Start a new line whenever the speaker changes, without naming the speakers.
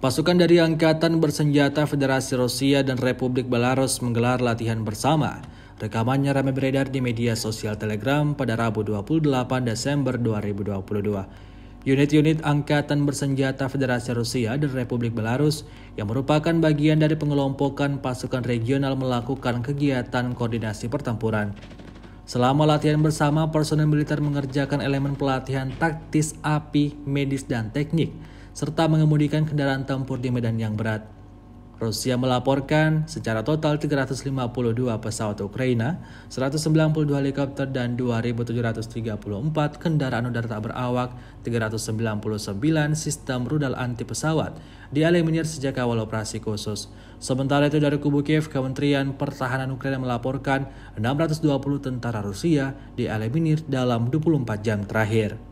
Pasukan dari Angkatan Bersenjata Federasi Rusia dan Republik Belarus menggelar latihan bersama. Rekamannya ramai beredar di media sosial Telegram pada Rabu 28 Desember 2022. Unit-unit Angkatan Bersenjata Federasi Rusia dan Republik Belarus yang merupakan bagian dari pengelompokan pasukan regional melakukan kegiatan koordinasi pertempuran. Selama latihan bersama, personel militer mengerjakan elemen pelatihan taktis api, medis, dan teknik – serta mengemudikan kendaraan tempur di medan yang berat. Rusia melaporkan secara total 352 pesawat Ukraina, 192 helikopter dan 2.734 kendaraan udara tak berawak, 399 sistem rudal anti pesawat dieliminir sejak awal operasi khusus. Sementara itu dari kubu Kiev, Kementerian Pertahanan Ukraina melaporkan 620 tentara Rusia dieliminir dalam 24 jam terakhir.